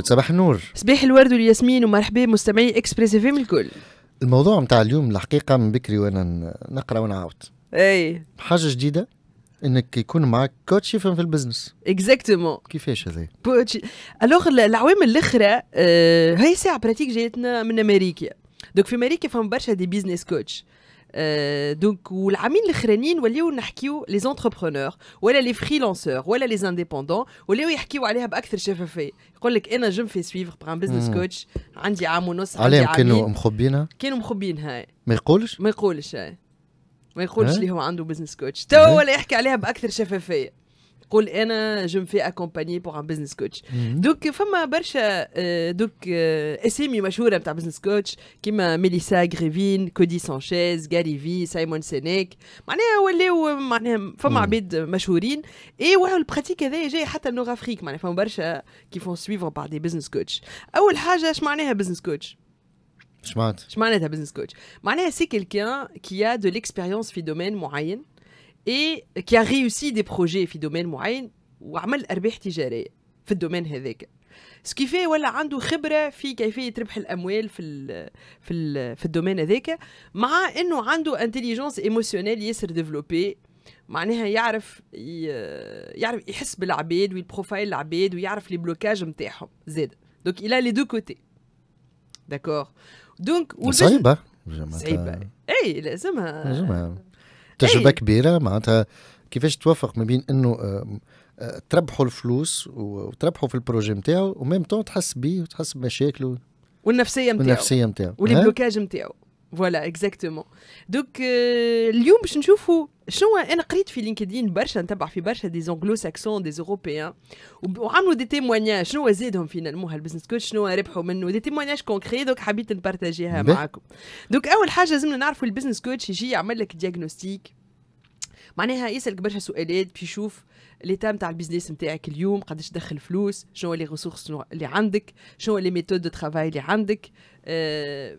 صباح النور صباح الورد والياسمين ومرحبا مستمعي اكسبريس اف الكل الموضوع نتاع اليوم الحقيقه من بكري وانا نقرا ونعاود اي حاجه جديده انك يكون معك كوتش يفهم في البزنس اكزاكتومون كيفاش هذا كوتش الوغ العوامل الاخرى هي آه، ساعه براتيك جاتنا من امريكا دوك في امريكا فهم برشا دي بيزنس كوتش دونك euh, donc والعاملين الاخرانيين وليو نحكيو لي زونتربرونور ولا لي فريلانسور ولا لي انديبوندون ولاو يحكيو عليها باكثر شفافيه يقول لك انا جم في سويفر بران بزنس كوتش عندي عام ونص عليهم كانوا مخبينها كانوا مخبين هاي ما يقولش ما يقولش هاي ما يقولش اللي هو عنده بزنس كوتش تو ولا يحكي عليها باكثر شفافيه تقول انا جو في اكومباني بور ان بزنس كوتش دوك فما برشا آه، دوك آه، اسامي مشهوره نتاع بزنس كوتش كيما ميليسا غريفين كودي سانشيز غاري في سايمون سينيك معناها ولاو معناها فما عباد مشهورين اي وراو البراتيك هذايا جاي حتى لنوغ افريك معناها فما برشا كي فون سويفر بعض دي بزنس كوتش اول حاجه اش معناها بزنس كوتش اش معناتها اش معناتها بزنس كوتش معناها سي كيلكان كي ا دو ليكسبيريونس في دومين معين اي كي réussi دي بروجي في دومين معين وعمل ارباح تجاريه في الدومين هذاك سكيفي ولا عنده خبره في كيفيه ربح الاموال في ال في ال في الدومين هذاك مع انه عنده انتليجنس ايموسيونيل ياسر ديفلوبي معناها يعرف يعرف يحس بالعباد والبروفايل العباد ويعرف لي بلوكاج نتاعهم زاد دونك الى لي دو كوتي داكور دونك صعيبه صعيبه اي لازمها لازمها تجربه أي. كبيره معناتها كيفاش توفق ما بين انه آه، تربحوا الفلوس وتربحوا في البروجي نتاعو وميم تون تحس بيه وتحس بمشاكله والنفسيه نتاعو والنفسيه نتاعو والبلوكاج نتاعو إيه. فوالا اكزاكتومون دوك اليوم باش نشوفوا شنو انا قريت في لينكدين برشا نتبع في برشا دي زونغلو ساكسون دي زوروبيان وعملوا دي تيموانياج شنو زيدهم فينا البزنس كوتش شنو ربحوا منه دي تيموانياج كونكري دوك حبيت نبارتاجيها معاكم دوك اول حاجه لازمنا نعرفوا البزنس كوتش يجي يعمل لك دياغنوستيك معناها يسالك برشا سؤالات باش يشوف ليتا نتاع البيزنس نتاعك اليوم قداش تدخل فلوس شنو لي ريسورس اللي عندك شنو لي ميثود دو ترافاي اللي عندك أه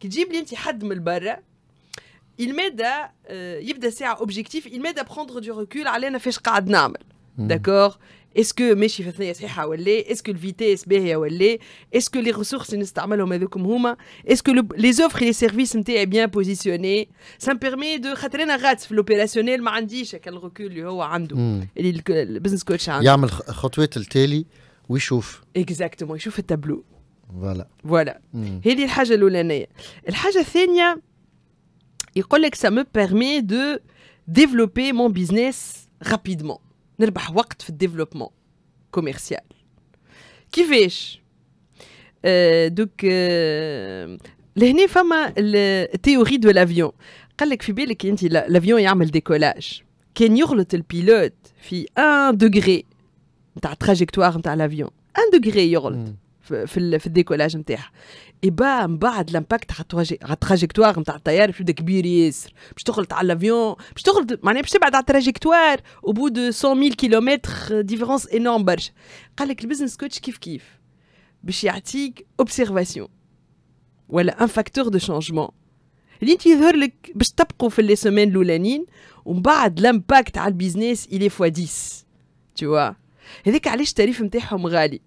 كي تجيب لي انت حد من برا il m'aide à euh, il d'assez objectif il m'aide à prendre du recul allez ne fais pas de d'accord est-ce que mes chiffres sont est-ce que le vitesse est bien est-ce que les ressources ne sont pas mal est-ce que les offres et les services sont bien positionnés ça me permet de rater un rat l'opérationnel m'a dit j'ai recul lui a amdou le business coach a amdou il y a le télé où il chauffe exactement il chauffe le tableau voilà. Voilà. C'est ce qui est le plus important. Le c'est que ça me permet de développer mon business rapidement. Je waqt avoir une partie développement commercial. Qui euh, fait Donc, c'est euh, la théorie de l'avion. Je sais que l'avion a un décollage. Quand le pilote fait un degré de trajectoire à l'avion, un degré, في في الديكولاج نتاعها ايبا من بعد لامباكت على التراجيكتوار نتاع الطياره باش يبدا كبير ياسر باش تخلط على الافيون باش تخلط معناها باش تبعد على التراجيكتوار او بو دو 100000 كيلومتر ديفيرونس انورم برشا قال لك البزنس كوتش كيف كيف باش يعطيك اوبسيرفاسيون ولا ان فاكتور دو شانجمون اللي انت يظهر لك باش تبقوا في لي سيمين الاولانيين ومن بعد لامباكت على البيزنس الي فوا 10 توا هذاك علاش التاريف نتاعهم غالي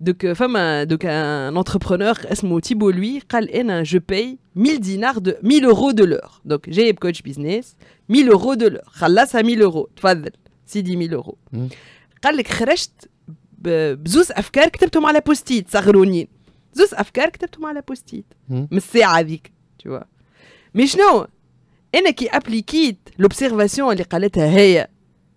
Donc, euh, femme, euh, donc un entrepreneur, Thibault, lui, hein, je paye 1000 dinars 1 000 euros de l'heure. Donc, j'ai un coach business, 000 euros de l'heure. Khalla, 1 000 euros. Tfadl, c'est 10 000 euros. Hmm. Khalla, khrecht, bzous afkar, ktebtoum à la post-it, ça grounin. Bzous afkar, ktebtoum à la post-it. M'sé hmm. avik, tu Mais je n'ai pas appliqué l'observation à l'école de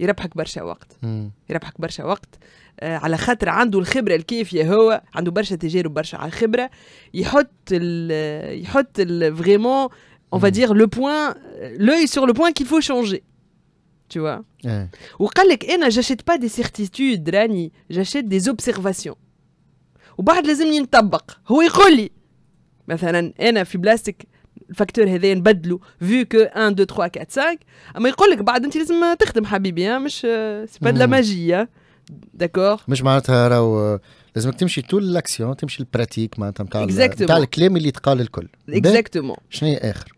يربحك برشا وقت يربحك برشا وقت آه، على خاطر عنده الخبره الكافيه هو عنده برشا تجارب برشا على الخبره يحط ال يحط ال فريمون on va dire le point l'œil sur le point qu'il faut changer وقال لك انا j'achète با دي سيرتيتود راني j'achète دي observations وبعد لازمني نطبق هو يقول لي مثلا انا في بلاستيك الفاكتور هذايا نبدلو فيو كو 1 2 3 4 5 اما يقول لك بعد انت لازم تخدم حبيبي مش سي با دو لا ماجي داكور مش معناتها راهو لازمك تمشي طول لاكسيون تمشي البراتيك معناتها نتاع نتاع الكلام اللي تقال الكل اكزاكتومون شنو اخر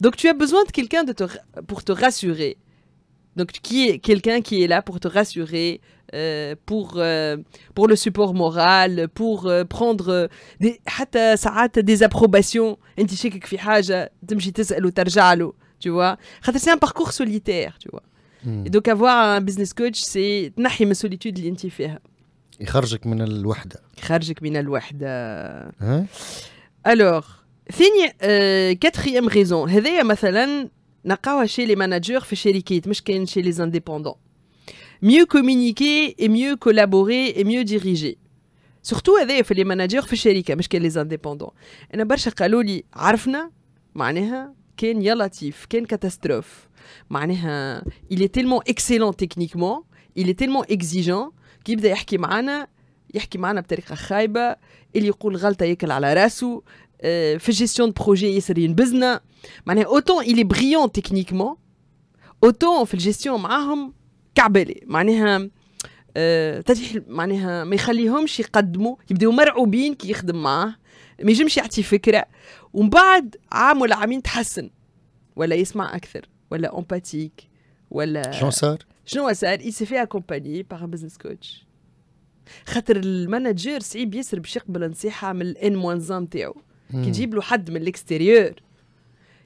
Donc tu as besoin de quelqu'un te, pour te rassurer. Donc qui est quelqu'un qui est là pour te rassurer, euh, pour, euh, pour le support moral, pour euh, prendre des, des approbations. Tu vois, c'est un parcours solitaire, tu vois. Hmm. Et donc avoir un business coach, c'est تنحي solitude اللي انت a يخرجك من الوحدة. يخرجك من الوحدة. Hein Alors, ثاني آه كاتريام ريزون هذايا مثلا نلقاوها شي لي ماناجور في الشركات مش كاين شي لي زانديبوندون ميو communiquer اي ميو كولابوري اي ميو ديريجي سورتو هذايا في لي ماناجور في الشركه مش كاين لي زانديبوندون انا برشا قالوا لي عرفنا معناها كان يا لطيف كان كاتاستروف معناها il est tellement excellent techniquement il est tellement exigeant كي يبدا يحكي معانا يحكي معانا بطريقه خايبه اللي يقول غلطه ياكل على راسه في euh, gestion de projet ياسرين بزنا معناها اوتون الي بريون تكنيكمون اوتون في الجيستيون معاهم كعبالي معناها تتيح معناها ما يخليهمش يقدموا يبداو مرعوبين كي يخدم معاه ما يجمش يعطي فكره ومن بعد عام ولا عامين تحسن ولا يسمع اكثر ولا امباتيك ولا شنو صار؟ شنو صار؟ اي سي في اكومباني باغ بزنس كوتش خاطر المانجر صعيب ياسر باش يقبل نصيحه من الان موان زان تاعو كي تجيب له حد من الاكستيريور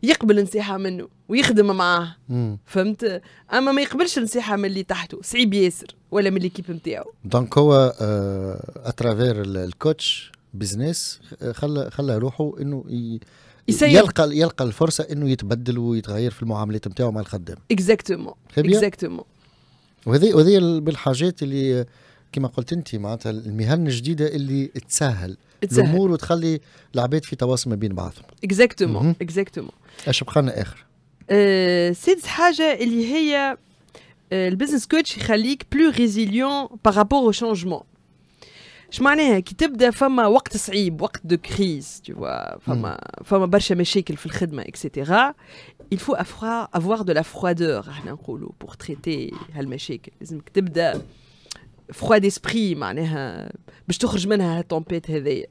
يقبل نصيحه منه ويخدم معاه فهمت اما ما يقبلش نصيحه من اللي تحته صعيب ياسر ولا من الكيب نتاعو دونك هو اترافير الكوتش بزنس خلى خلى روحه انه ي... يسير. يلقى يلقى الفرصه انه يتبدل ويتغير في المعاملات نتاعو مع الخدام اكزاكتومون اكزاكتومون وهذه وهذه بالحاجات اللي كما قلت انت معناتها المهن الجديده اللي تسهل الامور وتخلي العباد في تواصل ما بين بعضهم اكزاكتومون اكزاكتومون اش بقى لنا اخر أه euh, سادس حاجه اللي هي آه، البزنس كوتش يخليك بلو ريزيليون بارابور او شونجمون اش معناها كي تبدا فما وقت صعيب وقت دو كريز توا فما فما برشا مشاكل في الخدمه اكسيتيرا il faut avoir, avoir de la froideur احنا نقولوا pour traiter هالمشاكل لازمك تبدا فخوا ديسبري معناها باش تخرج منها هالتومبيت هذايا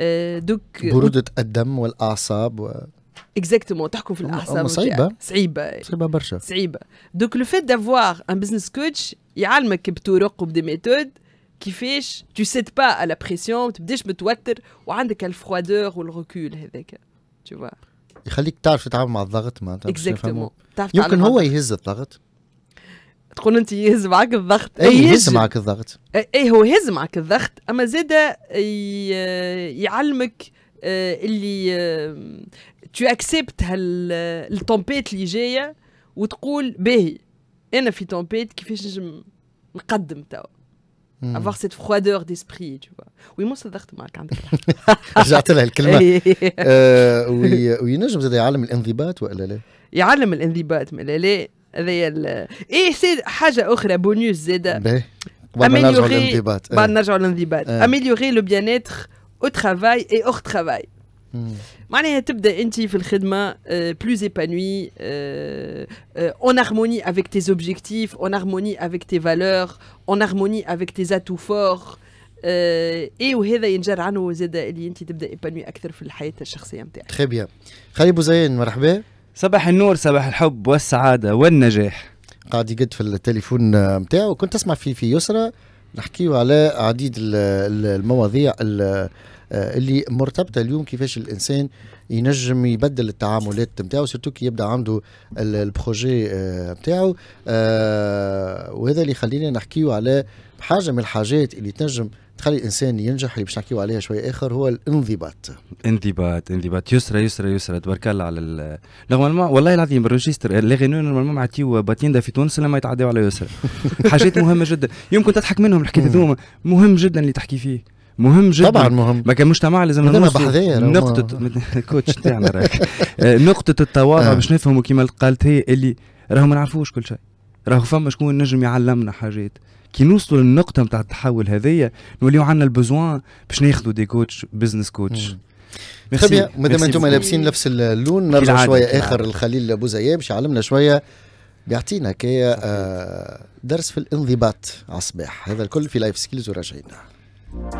آه، دوك برودة الدم والأعصاب و... اكزاكتومون تحكم في الاعصاب صعيبه صعيبه صعيبه برشا صعيبه دوك لو فيت دافوار ان بزنس كوتش يعلمك بطرق وبدي ميثود كيفاش تو سيت با على بريسيون ما تبداش متوتر وعندك الفروادور والركول هذاك تو يخليك تعرف تتعامل مع الضغط معناتها اكزاكتومون يمكن هو يهز الضغط تقول انت يهز معك الضغط اي يهز معك الضغط اي هو يهز معك الضغط اما زاد يعلمك آه، اللي تو اكسبت التومبيت اللي جايه وتقول باهي انا في تومبيت كيفاش نجم نقدم توا افوار سيت فرويدور ديسبري تو وي موس الضغط معك عندك رجعت لها الكلمه آه، وينجم زاد يعلم الانضباط ولا لا يعلم الانضباط ولا لا هذايا ايه سي حاجه اخرى بونيوس زاده بعد نرجعوا للانضباط بعد إيه. نرجعوا للانضباط اميليوري لو بيان اتر او ترافاي اي اوغ ترافاي معناها تبدا انت في الخدمه بلوز ايبانوي اون هارموني افيك تي زوبجيكتيف اون هارموني افيك تي فالور اون هارموني افيك تي زاتو فور اي وهذا ينجر عنه زاد اللي انت تبدا ايبانوي اكثر في الحياه الشخصيه نتاعك. تخي بيان. خالي بوزين مرحبا. صباح النور صباح الحب والسعاده والنجاح قاعد يقد في التليفون نتاعو آه، وكنت اسمع في في يسرى نحكيو على عديد المواضيع آه، اللي مرتبطه اليوم كيفاش الانسان ينجم يبدل التعاملات نتاعو سيرتو كي يبدا عنده البروجي نتاعو آه، وهذا اللي خلينا نحكيو على حاجه من الحاجات اللي تنجم تخلي الانسان ينجح اللي باش نحكيو عليها شوي اخر هو الانضباط انضباط انضباط يسرى يسرى يسرى تبارك الله على نورمالمون والله العظيم الريجستر لي غينو نورمالمون معطيو باتيندا في تونس لما يتعداو على يسرى حاجات مهمه جدا يمكن تضحك منهم الحكايه هذوما مهم جدا اللي تحكي فيه مهم جدا طبعا مهم ما كان مجتمع لازم نقطة الكوتش تاعنا راك آه، نقطة التواضع آه. باش نفهموا كيما قالت هي اللي راهو ما نعرفوش كل شيء راهو فما شكون نجم يعلمنا حاجات كي نوصلوا للنقطة نتاع التحول هذايا نوليو عندنا البزوان باش ناخذوا دي كوتش بزنس كوتش ميرسي مادام انتم لابسين نفس اللون نرجع شوية آخر الخليل زياب باش يعلمنا شوية بيعطينا كي آه، درس في الانضباط على الصباح هذا الكل في لايف سكيلز وراجعين